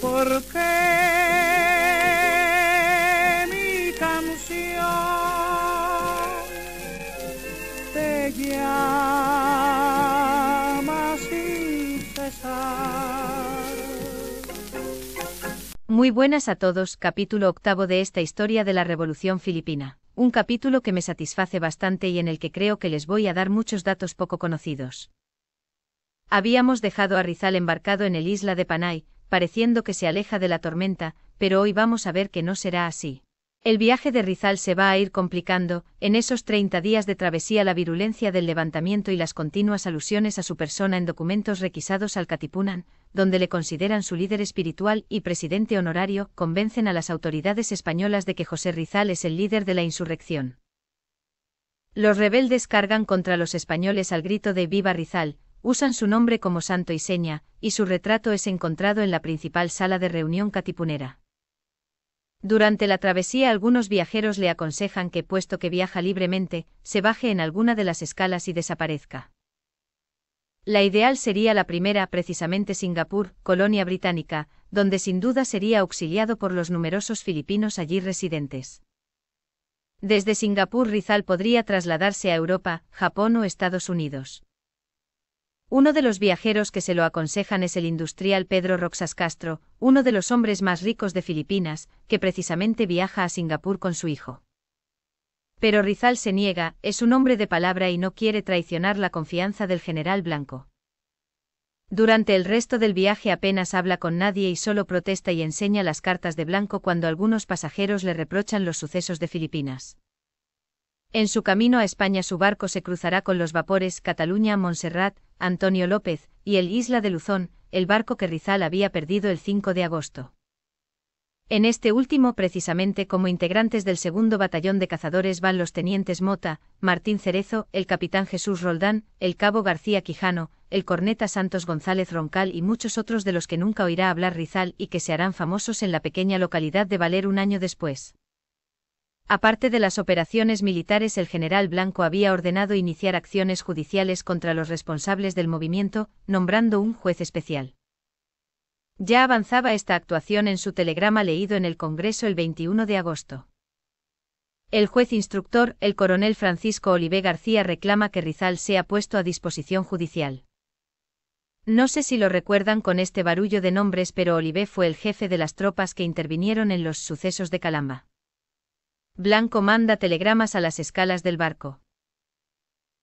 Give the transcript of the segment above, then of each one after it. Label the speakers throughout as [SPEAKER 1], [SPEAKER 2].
[SPEAKER 1] ¿Por
[SPEAKER 2] mi canción te Muy buenas a todos, capítulo octavo de esta historia de la Revolución Filipina. Un capítulo que me satisface bastante y en el que creo que les voy a dar muchos datos poco conocidos. Habíamos dejado a Rizal embarcado en el isla de Panay, pareciendo que se aleja de la tormenta, pero hoy vamos a ver que no será así. El viaje de Rizal se va a ir complicando, en esos 30 días de travesía la virulencia del levantamiento y las continuas alusiones a su persona en documentos requisados al Katipunan, donde le consideran su líder espiritual y presidente honorario, convencen a las autoridades españolas de que José Rizal es el líder de la insurrección. Los rebeldes cargan contra los españoles al grito de Viva Rizal, usan su nombre como santo y seña, y su retrato es encontrado en la principal sala de reunión catipunera. Durante la travesía algunos viajeros le aconsejan que puesto que viaja libremente, se baje en alguna de las escalas y desaparezca. La ideal sería la primera, precisamente Singapur, colonia británica, donde sin duda sería auxiliado por los numerosos filipinos allí residentes. Desde Singapur Rizal podría trasladarse a Europa, Japón o Estados Unidos. Uno de los viajeros que se lo aconsejan es el industrial Pedro Roxas Castro, uno de los hombres más ricos de Filipinas, que precisamente viaja a Singapur con su hijo. Pero Rizal se niega, es un hombre de palabra y no quiere traicionar la confianza del general Blanco. Durante el resto del viaje apenas habla con nadie y solo protesta y enseña las cartas de Blanco cuando algunos pasajeros le reprochan los sucesos de Filipinas. En su camino a España su barco se cruzará con los vapores Cataluña, Montserrat, Antonio López, y el Isla de Luzón, el barco que Rizal había perdido el 5 de agosto. En este último precisamente como integrantes del segundo batallón de cazadores van los tenientes Mota, Martín Cerezo, el capitán Jesús Roldán, el cabo García Quijano, el corneta Santos González Roncal y muchos otros de los que nunca oirá hablar Rizal y que se harán famosos en la pequeña localidad de Valer un año después. Aparte de las operaciones militares, el general Blanco había ordenado iniciar acciones judiciales contra los responsables del movimiento, nombrando un juez especial. Ya avanzaba esta actuación en su telegrama leído en el Congreso el 21 de agosto. El juez instructor, el coronel Francisco Olivé García, reclama que Rizal sea puesto a disposición judicial. No sé si lo recuerdan con este barullo de nombres, pero Olivé fue el jefe de las tropas que intervinieron en los sucesos de Calamba. Blanco manda telegramas a las escalas del barco.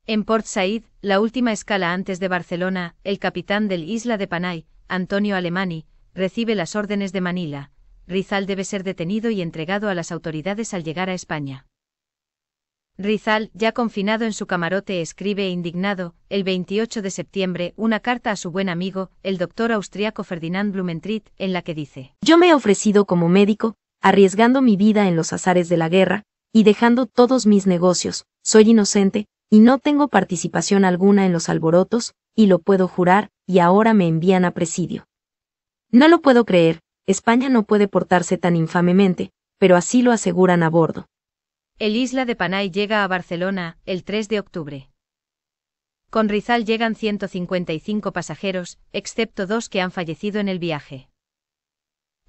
[SPEAKER 2] En Port Said, la última escala antes de Barcelona, el capitán del Isla de Panay, Antonio Alemani, recibe las órdenes de Manila. Rizal debe ser detenido y entregado a las autoridades al llegar a España. Rizal, ya confinado en su camarote, escribe indignado, el 28 de septiembre, una carta a su buen amigo, el doctor austriaco Ferdinand Blumentritt, en la que dice:
[SPEAKER 1] Yo me he ofrecido como médico, arriesgando mi vida en los azares de la guerra, y dejando todos mis negocios, soy inocente, y no tengo participación alguna en los alborotos, y lo puedo jurar, y ahora me envían a presidio. No lo puedo creer, España no puede portarse tan infamemente, pero así lo aseguran a bordo.
[SPEAKER 2] El Isla de Panay llega a Barcelona, el 3 de octubre. Con Rizal llegan 155 pasajeros, excepto dos que han fallecido en el viaje.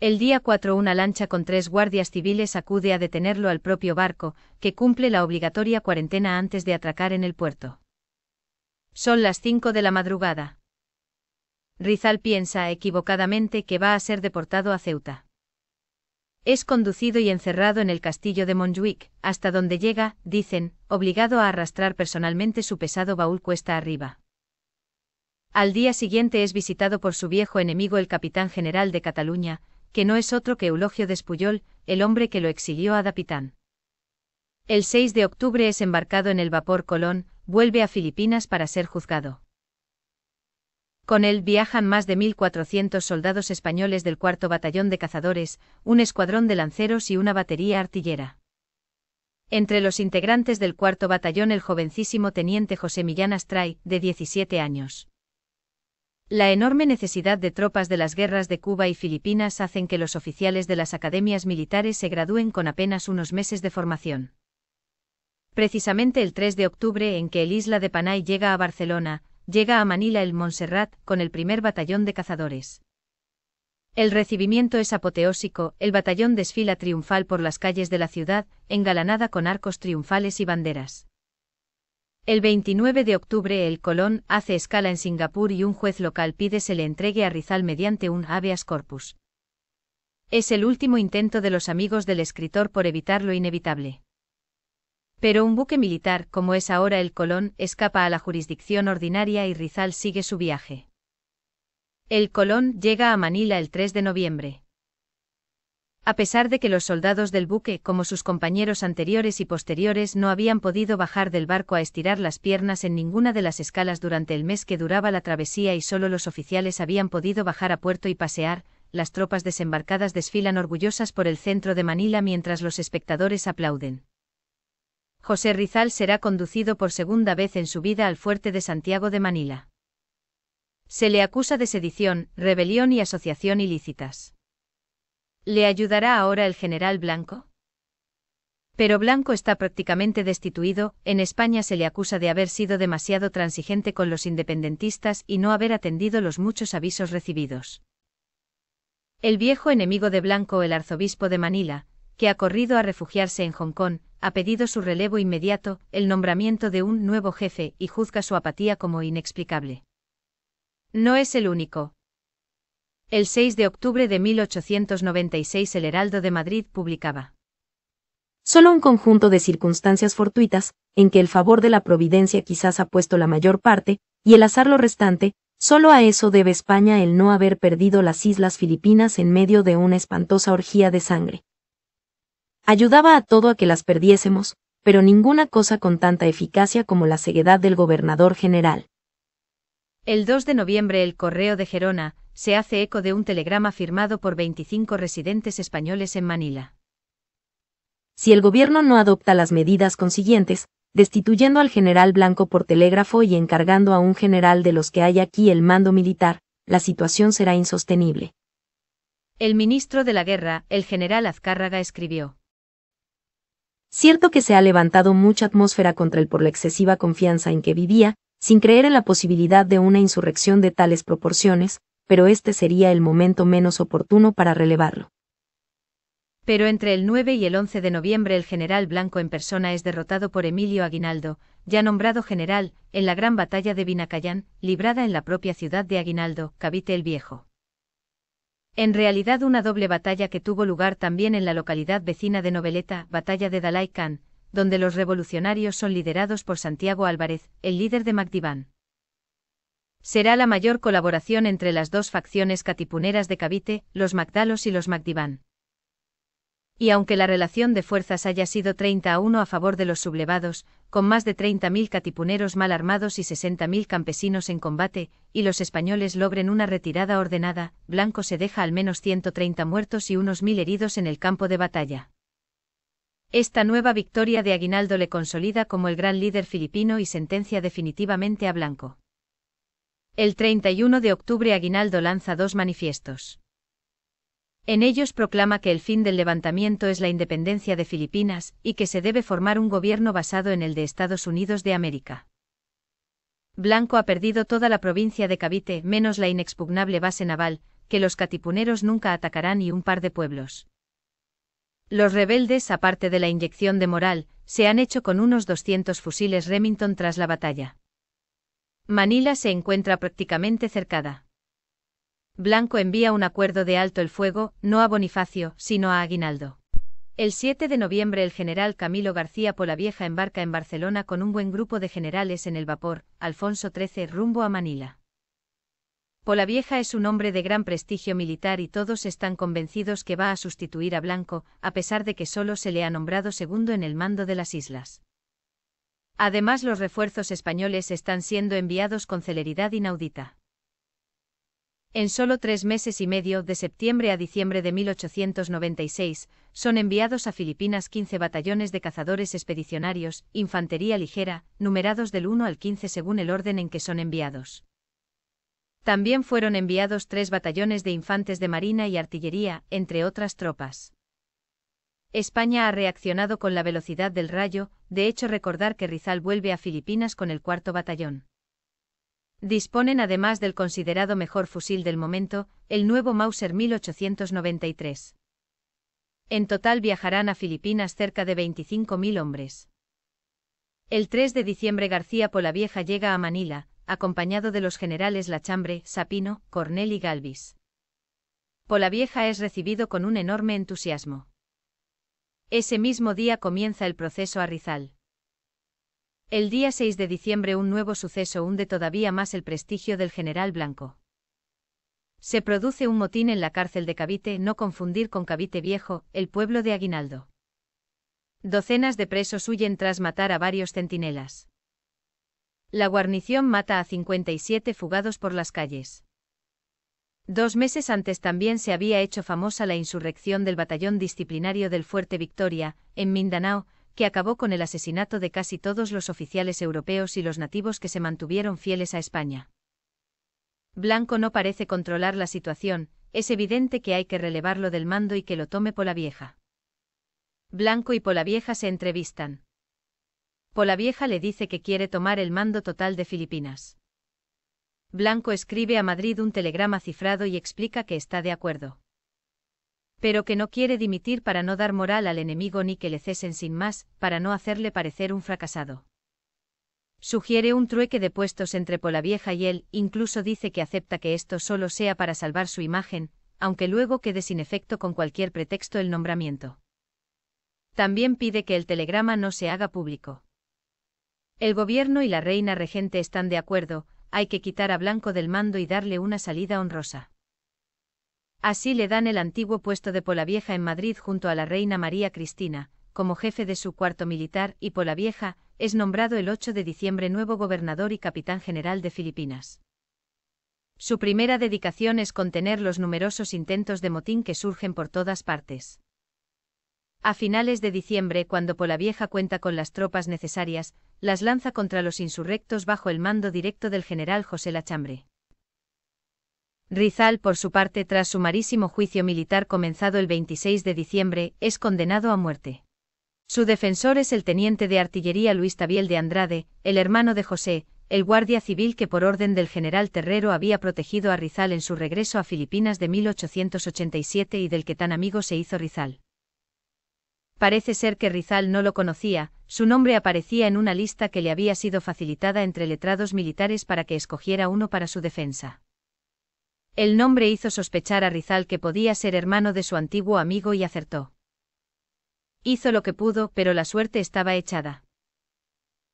[SPEAKER 2] El día 4 una lancha con tres guardias civiles acude a detenerlo al propio barco, que cumple la obligatoria cuarentena antes de atracar en el puerto. Son las 5 de la madrugada. Rizal piensa equivocadamente que va a ser deportado a Ceuta. Es conducido y encerrado en el castillo de Montjuic, hasta donde llega, dicen, obligado a arrastrar personalmente su pesado baúl cuesta arriba. Al día siguiente es visitado por su viejo enemigo el capitán general de Cataluña, que no es otro que Eulogio Despuyol, el hombre que lo exilió a Dapitán. El 6 de octubre es embarcado en el vapor Colón, vuelve a Filipinas para ser juzgado. Con él viajan más de 1.400 soldados españoles del cuarto batallón de cazadores, un escuadrón de lanceros y una batería artillera. Entre los integrantes del cuarto batallón el jovencísimo teniente José Millán Astray, de 17 años. La enorme necesidad de tropas de las guerras de Cuba y Filipinas hacen que los oficiales de las academias militares se gradúen con apenas unos meses de formación. Precisamente el 3 de octubre en que el Isla de Panay llega a Barcelona, llega a Manila el Montserrat con el primer batallón de cazadores. El recibimiento es apoteósico, el batallón desfila triunfal por las calles de la ciudad, engalanada con arcos triunfales y banderas. El 29 de octubre el Colón hace escala en Singapur y un juez local pide se le entregue a Rizal mediante un habeas corpus. Es el último intento de los amigos del escritor por evitar lo inevitable. Pero un buque militar, como es ahora el Colón, escapa a la jurisdicción ordinaria y Rizal sigue su viaje. El Colón llega a Manila el 3 de noviembre. A pesar de que los soldados del buque, como sus compañeros anteriores y posteriores, no habían podido bajar del barco a estirar las piernas en ninguna de las escalas durante el mes que duraba la travesía y solo los oficiales habían podido bajar a puerto y pasear, las tropas desembarcadas desfilan orgullosas por el centro de Manila mientras los espectadores aplauden. José Rizal será conducido por segunda vez en su vida al fuerte de Santiago de Manila. Se le acusa de sedición, rebelión y asociación ilícitas. ¿Le ayudará ahora el general Blanco? Pero Blanco está prácticamente destituido, en España se le acusa de haber sido demasiado transigente con los independentistas y no haber atendido los muchos avisos recibidos. El viejo enemigo de Blanco, el arzobispo de Manila, que ha corrido a refugiarse en Hong Kong, ha pedido su relevo inmediato, el nombramiento de un nuevo jefe y juzga su apatía como inexplicable. No es el único, el 6 de octubre de 1896 el Heraldo de Madrid publicaba.
[SPEAKER 1] Solo un conjunto de circunstancias fortuitas, en que el favor de la providencia quizás ha puesto la mayor parte, y el azar lo restante, solo a eso debe España el no haber perdido las islas Filipinas en medio de una espantosa orgía de sangre. Ayudaba a todo a que las perdiésemos, pero ninguna cosa con tanta eficacia como la ceguedad del gobernador general.
[SPEAKER 2] El 2 de noviembre el Correo de Gerona, se hace eco de un telegrama firmado por 25 residentes españoles en Manila.
[SPEAKER 1] Si el gobierno no adopta las medidas consiguientes, destituyendo al general Blanco por telégrafo y encargando a un general de los que hay aquí el mando militar, la situación será insostenible.
[SPEAKER 2] El ministro de la Guerra, el general Azcárraga, escribió.
[SPEAKER 1] Cierto que se ha levantado mucha atmósfera contra él por la excesiva confianza en que vivía, sin creer en la posibilidad de una insurrección de tales proporciones, pero este sería el momento menos oportuno para relevarlo.
[SPEAKER 2] Pero entre el 9 y el 11 de noviembre el general Blanco en persona es derrotado por Emilio Aguinaldo, ya nombrado general, en la gran batalla de Vinacayán, librada en la propia ciudad de Aguinaldo, Cavite el Viejo. En realidad una doble batalla que tuvo lugar también en la localidad vecina de Noveleta, batalla de Dalai donde los revolucionarios son liderados por Santiago Álvarez, el líder de Magdiván será la mayor colaboración entre las dos facciones catipuneras de Cavite, los Magdalos y los Magdiván. Y aunque la relación de fuerzas haya sido 30 a 1 a favor de los sublevados, con más de 30.000 catipuneros mal armados y 60.000 campesinos en combate, y los españoles logren una retirada ordenada, Blanco se deja al menos 130 muertos y unos 1.000 heridos en el campo de batalla. Esta nueva victoria de Aguinaldo le consolida como el gran líder filipino y sentencia definitivamente a Blanco. El 31 de octubre Aguinaldo lanza dos manifiestos. En ellos proclama que el fin del levantamiento es la independencia de Filipinas y que se debe formar un gobierno basado en el de Estados Unidos de América. Blanco ha perdido toda la provincia de Cavite menos la inexpugnable base naval, que los catipuneros nunca atacarán y un par de pueblos. Los rebeldes, aparte de la inyección de moral, se han hecho con unos 200 fusiles Remington tras la batalla. Manila se encuentra prácticamente cercada. Blanco envía un acuerdo de alto el fuego, no a Bonifacio, sino a Aguinaldo. El 7 de noviembre el general Camilo García Polavieja embarca en Barcelona con un buen grupo de generales en el vapor, Alfonso XIII, rumbo a Manila. Polavieja es un hombre de gran prestigio militar y todos están convencidos que va a sustituir a Blanco, a pesar de que solo se le ha nombrado segundo en el mando de las islas. Además los refuerzos españoles están siendo enviados con celeridad inaudita. En solo tres meses y medio, de septiembre a diciembre de 1896, son enviados a Filipinas 15 batallones de cazadores expedicionarios, infantería ligera, numerados del 1 al 15 según el orden en que son enviados. También fueron enviados tres batallones de infantes de marina y artillería, entre otras tropas. España ha reaccionado con la velocidad del rayo, de hecho recordar que Rizal vuelve a Filipinas con el cuarto batallón. Disponen además del considerado mejor fusil del momento, el nuevo Mauser 1893. En total viajarán a Filipinas cerca de 25.000 hombres. El 3 de diciembre García Polavieja llega a Manila, acompañado de los generales Lachambre, Sapino, Cornel y Galvis. Polavieja es recibido con un enorme entusiasmo. Ese mismo día comienza el proceso a Rizal. El día 6 de diciembre un nuevo suceso hunde todavía más el prestigio del general Blanco. Se produce un motín en la cárcel de Cavite, no confundir con Cavite Viejo, el pueblo de Aguinaldo. Docenas de presos huyen tras matar a varios centinelas. La guarnición mata a 57 fugados por las calles. Dos meses antes también se había hecho famosa la insurrección del batallón disciplinario del Fuerte Victoria, en Mindanao, que acabó con el asesinato de casi todos los oficiales europeos y los nativos que se mantuvieron fieles a España. Blanco no parece controlar la situación, es evidente que hay que relevarlo del mando y que lo tome Polavieja. Blanco y Polavieja se entrevistan. Polavieja le dice que quiere tomar el mando total de Filipinas. Blanco escribe a Madrid un telegrama cifrado y explica que está de acuerdo. Pero que no quiere dimitir para no dar moral al enemigo ni que le cesen sin más, para no hacerle parecer un fracasado. Sugiere un trueque de puestos entre Polavieja y él, incluso dice que acepta que esto solo sea para salvar su imagen, aunque luego quede sin efecto con cualquier pretexto el nombramiento. También pide que el telegrama no se haga público. El gobierno y la reina regente están de acuerdo, hay que quitar a Blanco del mando y darle una salida honrosa. Así le dan el antiguo puesto de Polavieja en Madrid junto a la reina María Cristina, como jefe de su cuarto militar y Polavieja es nombrado el 8 de diciembre nuevo gobernador y capitán general de Filipinas. Su primera dedicación es contener los numerosos intentos de motín que surgen por todas partes. A finales de diciembre, cuando Polavieja cuenta con las tropas necesarias, las lanza contra los insurrectos bajo el mando directo del general José Lachambre. Rizal, por su parte, tras sumarísimo juicio militar comenzado el 26 de diciembre, es condenado a muerte. Su defensor es el teniente de artillería Luis Tabiel de Andrade, el hermano de José, el guardia civil que por orden del general Terrero había protegido a Rizal en su regreso a Filipinas de 1887 y del que tan amigo se hizo Rizal. Parece ser que Rizal no lo conocía, su nombre aparecía en una lista que le había sido facilitada entre letrados militares para que escogiera uno para su defensa. El nombre hizo sospechar a Rizal que podía ser hermano de su antiguo amigo y acertó. Hizo lo que pudo, pero la suerte estaba echada.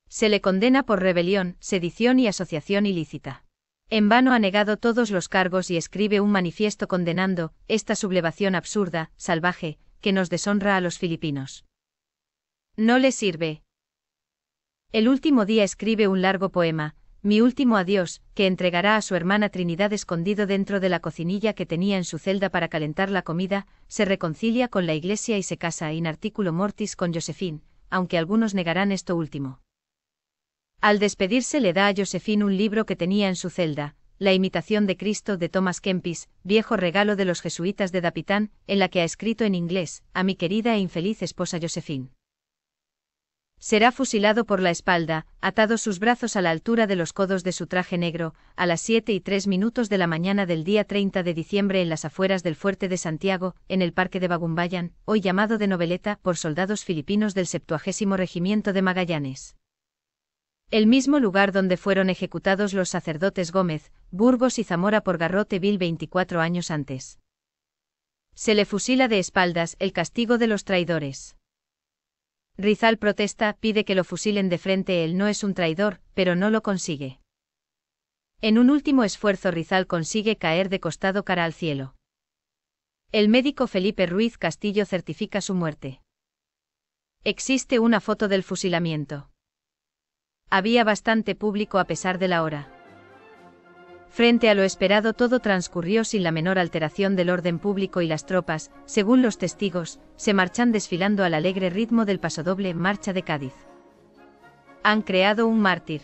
[SPEAKER 2] Se le condena por rebelión, sedición y asociación ilícita. En vano ha negado todos los cargos y escribe un manifiesto condenando esta sublevación absurda, salvaje, que nos deshonra a los filipinos. No le sirve. El último día escribe un largo poema, Mi último adiós, que entregará a su hermana Trinidad escondido dentro de la cocinilla que tenía en su celda para calentar la comida, se reconcilia con la iglesia y se casa in articulo mortis con Josefín, aunque algunos negarán esto último. Al despedirse le da a Josefín un libro que tenía en su celda, la imitación de Cristo de Thomas Kempis, viejo regalo de los jesuitas de Dapitán, en la que ha escrito en inglés, a mi querida e infeliz esposa Josefín. Será fusilado por la espalda, atados sus brazos a la altura de los codos de su traje negro, a las siete y tres minutos de la mañana del día 30 de diciembre en las afueras del fuerte de Santiago, en el parque de Bagumbayan, hoy llamado de Noveleta por soldados filipinos del septuagésimo regimiento de Magallanes el mismo lugar donde fueron ejecutados los sacerdotes Gómez, Burgos y Zamora por garrote vil 24 años antes. Se le fusila de espaldas el castigo de los traidores. Rizal protesta, pide que lo fusilen de frente, él no es un traidor, pero no lo consigue. En un último esfuerzo Rizal consigue caer de costado cara al cielo. El médico Felipe Ruiz Castillo certifica su muerte. Existe una foto del fusilamiento. Había bastante público a pesar de la hora. Frente a lo esperado todo transcurrió sin la menor alteración del orden público y las tropas, según los testigos, se marchan desfilando al alegre ritmo del pasodoble Marcha de Cádiz. Han creado un mártir.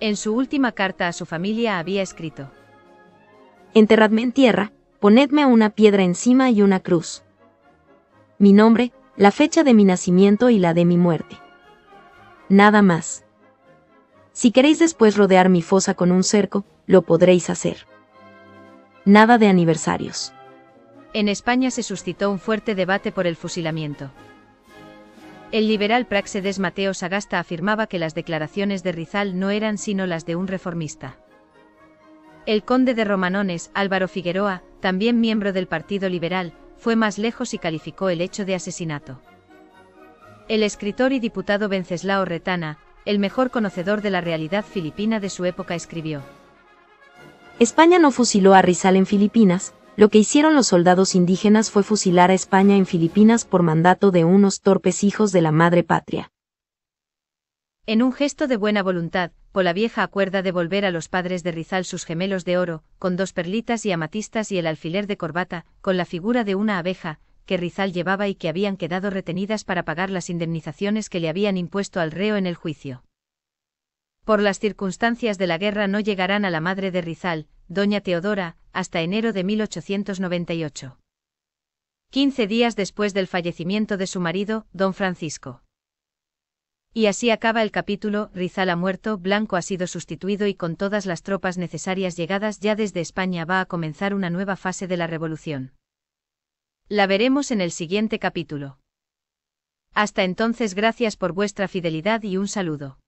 [SPEAKER 2] En su última carta a su familia había escrito.
[SPEAKER 1] Enterradme en tierra, ponedme una piedra encima y una cruz. Mi nombre, la fecha de mi nacimiento y la de mi muerte nada más. Si queréis después rodear mi fosa con un cerco, lo podréis hacer. Nada de aniversarios.
[SPEAKER 2] En España se suscitó un fuerte debate por el fusilamiento. El liberal Praxedes Mateo Sagasta afirmaba que las declaraciones de Rizal no eran sino las de un reformista. El conde de Romanones, Álvaro Figueroa, también miembro del Partido Liberal, fue más lejos y calificó el hecho de asesinato. El escritor y diputado Venceslao Retana, el mejor conocedor de la realidad filipina de su época, escribió.
[SPEAKER 1] España no fusiló a Rizal en Filipinas, lo que hicieron los soldados indígenas fue fusilar a España en Filipinas por mandato de unos torpes hijos de la madre patria.
[SPEAKER 2] En un gesto de buena voluntad, Polavieja acuerda devolver a los padres de Rizal sus gemelos de oro, con dos perlitas y amatistas y el alfiler de corbata, con la figura de una abeja, que Rizal llevaba y que habían quedado retenidas para pagar las indemnizaciones que le habían impuesto al reo en el juicio. Por las circunstancias de la guerra no llegarán a la madre de Rizal, doña Teodora, hasta enero de 1898. Quince días después del fallecimiento de su marido, don Francisco. Y así acaba el capítulo, Rizal ha muerto, Blanco ha sido sustituido y con todas las tropas necesarias llegadas ya desde España va a comenzar una nueva fase de la revolución. La veremos en el siguiente capítulo. Hasta entonces gracias por vuestra fidelidad y un saludo.